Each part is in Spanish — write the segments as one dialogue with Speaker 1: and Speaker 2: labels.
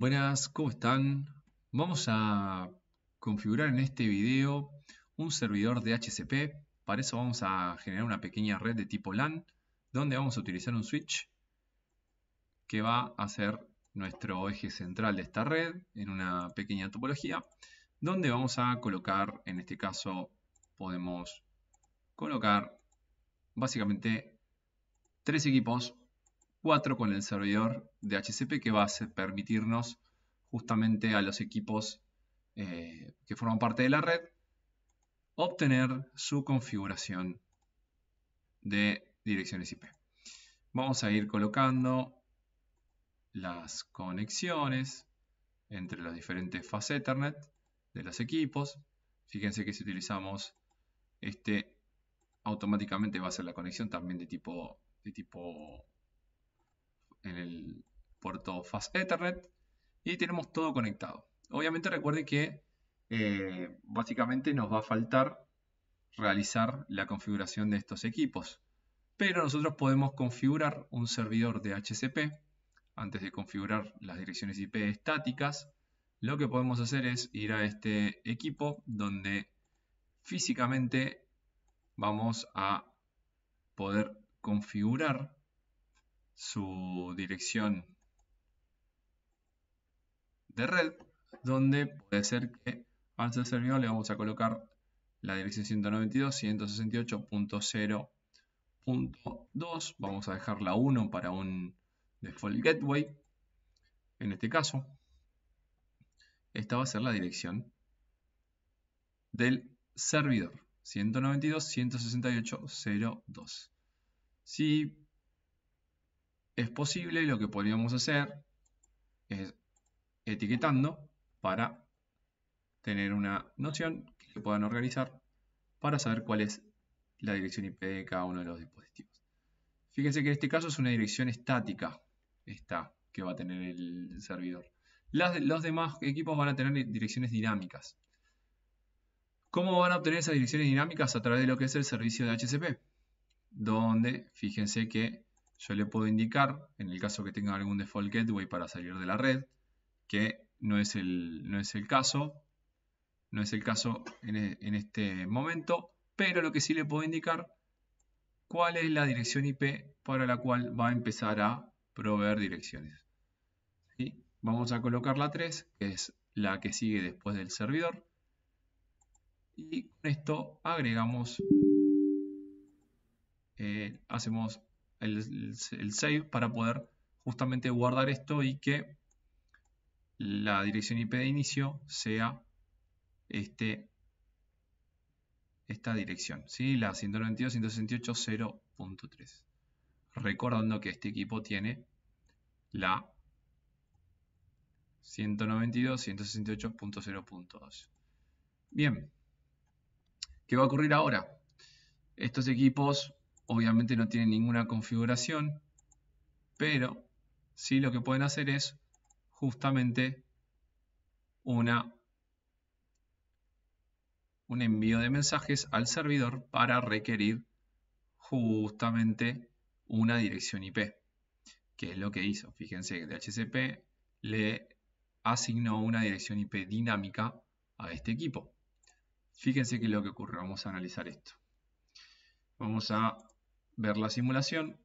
Speaker 1: Buenas, ¿cómo están? Vamos a configurar en este video un servidor de HCP. Para eso vamos a generar una pequeña red de tipo LAN, donde vamos a utilizar un switch que va a ser nuestro eje central de esta red en una pequeña topología, donde vamos a colocar, en este caso podemos colocar básicamente tres equipos Cuatro con el servidor de HCP que va a permitirnos justamente a los equipos eh, que forman parte de la red obtener su configuración de direcciones IP. Vamos a ir colocando las conexiones entre las diferentes fases Ethernet de los equipos. Fíjense que si utilizamos este, automáticamente va a ser la conexión también de tipo, de tipo en el puerto Fast Ethernet y tenemos todo conectado. Obviamente recuerde que eh, básicamente nos va a faltar realizar la configuración de estos equipos, pero nosotros podemos configurar un servidor de HCP antes de configurar las direcciones IP estáticas. Lo que podemos hacer es ir a este equipo donde físicamente vamos a poder configurar su dirección de red, donde puede ser que al servidor le vamos a colocar la dirección 192.168.0.2. Vamos a dejar la 1 para un default gateway. En este caso, esta va a ser la dirección del servidor. 192.168.0.2. Si es posible lo que podríamos hacer es etiquetando para tener una noción que puedan organizar para saber cuál es la dirección IP de cada uno de los dispositivos. Fíjense que en este caso es una dirección estática, esta que va a tener el servidor. los demás equipos van a tener direcciones dinámicas. ¿Cómo van a obtener esas direcciones dinámicas? A través de lo que es el servicio de HCP, donde fíjense que yo le puedo indicar, en el caso que tenga algún default gateway para salir de la red, que no es el, no es el caso, no es el caso en, e, este momento, pero lo que sí le puedo indicar cuál es la dirección IP para la cual va a empezar a proveer direcciones. ¿Sí? Vamos a colocar la 3, que es la que sigue después del servidor. Y con esto agregamos, eh, hacemos el, save para poder justamente guardar esto y que la dirección IP de inicio sea este, esta dirección, ¿sí? la 192.168.0.3. Recordando que este equipo tiene la 192.168.0.2. Bien, ¿qué va a ocurrir ahora? Estos equipos Obviamente no tiene ninguna configuración, pero sí lo que pueden hacer es justamente una, un envío de mensajes al servidor para requerir justamente una dirección IP, que es lo que hizo. Fíjense que DHCP le asignó una dirección IP dinámica a este equipo. Fíjense qué es lo que ocurre. Vamos a analizar esto. Vamos a ver la simulación,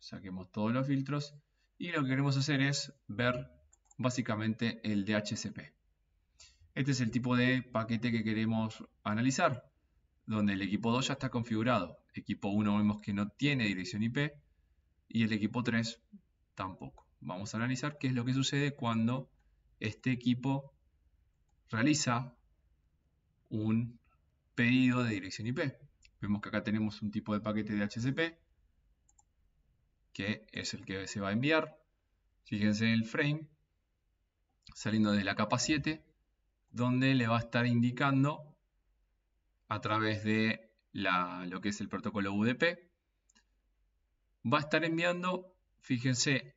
Speaker 1: saquemos todos los filtros y lo que queremos hacer es ver básicamente el DHCP. Este es el tipo de paquete que queremos analizar, donde el equipo 2 ya está configurado. Equipo 1 vemos que no tiene dirección IP y el equipo 3 tampoco. Vamos a analizar qué es lo que sucede cuando este equipo realiza un pedido de dirección IP. Vemos que acá tenemos un tipo de paquete de HCP, que es el que se va a enviar. Fíjense en el frame, saliendo de la capa 7, donde le va a estar indicando a través de lo que es el protocolo UDP, va a estar enviando, fíjense,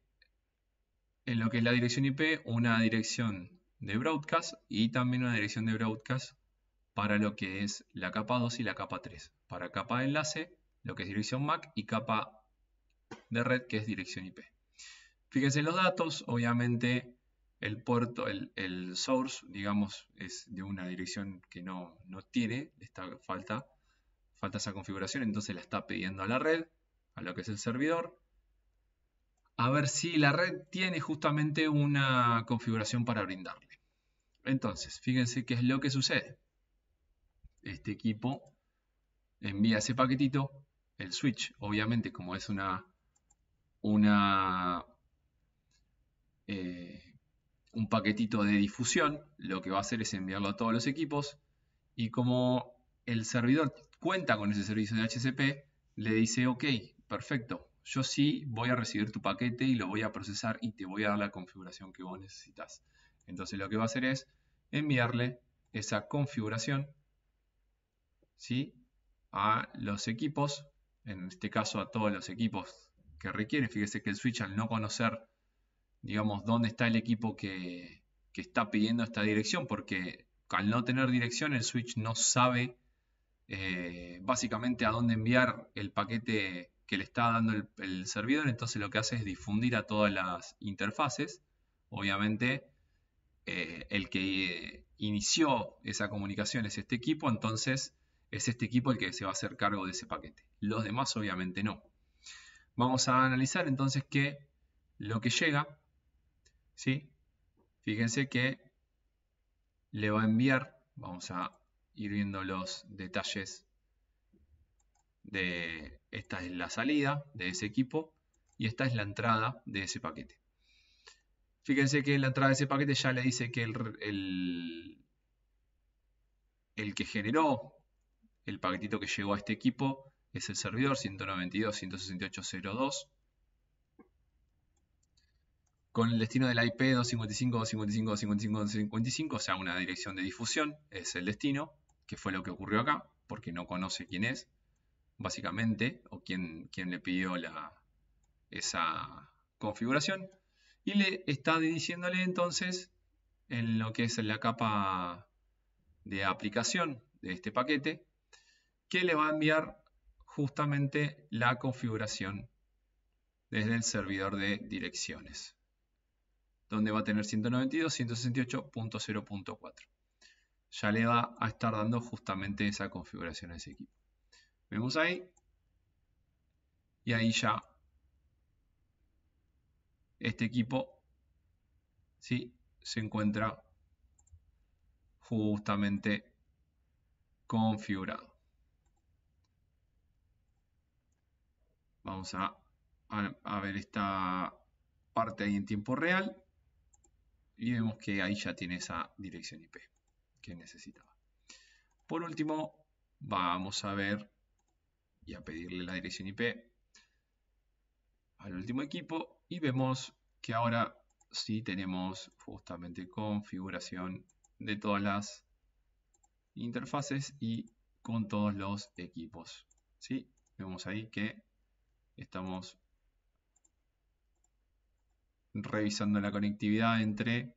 Speaker 1: en lo que es la dirección IP, una dirección de broadcast y también una dirección de broadcast para lo que es la capa 2 y la capa 3. Para capa de enlace, lo que es dirección MAC y capa de red, que es dirección IP. Fíjense los datos, obviamente el puerto, el, source, digamos, es de una dirección que no, tiene, está, falta, falta esa configuración, entonces la está pidiendo a la red, a lo que es el servidor, a ver si la red tiene justamente una configuración para brindarle. Entonces, fíjense qué es lo que sucede este equipo envía ese paquetito, el switch, obviamente como es una, eh, un paquetito de difusión, lo que va a hacer es enviarlo a todos los equipos y como el servidor cuenta con ese servicio de HCP, le dice, ok, perfecto, yo sí voy a recibir tu paquete y lo voy a procesar y te voy a dar la configuración que vos necesitas. Entonces lo que va a hacer es enviarle esa configuración a los equipos, en este caso a todos los equipos que requieren. Fíjese que el switch al no conocer, digamos, dónde está el equipo que, está pidiendo esta dirección, porque al no tener dirección el switch no sabe eh, básicamente a dónde enviar el paquete que le está dando el, servidor, entonces lo que hace es difundir a todas las interfaces. Obviamente, eh, el que inició esa comunicación es este equipo, entonces es este equipo el que se va a hacer cargo de ese paquete. Los demás obviamente no. Vamos a analizar entonces que lo que llega, ¿sí? fíjense que le va a enviar, vamos a ir viendo los detalles de esta es la salida de ese equipo y esta es la entrada de ese paquete. Fíjense que la entrada de ese paquete ya le dice que el, el que generó el paquetito que llegó a este equipo es el servidor 192.168.0.2 con el destino de la IP 255.255.255.255, o sea, una dirección de difusión, es el destino, que fue lo que ocurrió acá, porque no conoce quién es, básicamente, o quién, le pidió la, esa configuración. Y le está diciéndole entonces, en lo que es la capa de aplicación de este paquete, que le va a enviar justamente la configuración desde el servidor de direcciones, donde va a tener 192.168.0.4. Ya le va a estar dando justamente esa configuración a ese equipo. Vemos ahí. Y ahí ya este equipo ¿sí? se encuentra justamente configurado. Vamos a, ver esta parte ahí en tiempo real y vemos que ahí ya tiene esa dirección IP que necesitaba. Por último, vamos a ver y a pedirle la dirección IP al último equipo y vemos que ahora sí tenemos justamente configuración de todas las interfaces y con todos los equipos. ¿sí? Vemos ahí que estamos revisando la conectividad entre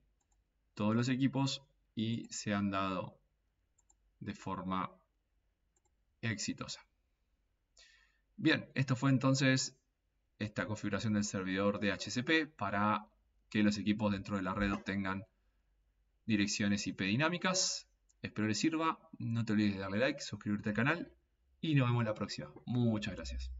Speaker 1: todos los equipos y se han dado de forma exitosa. Bien, esto fue entonces esta configuración del servidor de HCP para que los equipos dentro de la red obtengan direcciones IP dinámicas. Espero les sirva, no te olvides de darle like, suscribirte al canal y nos vemos la próxima. Muchas gracias.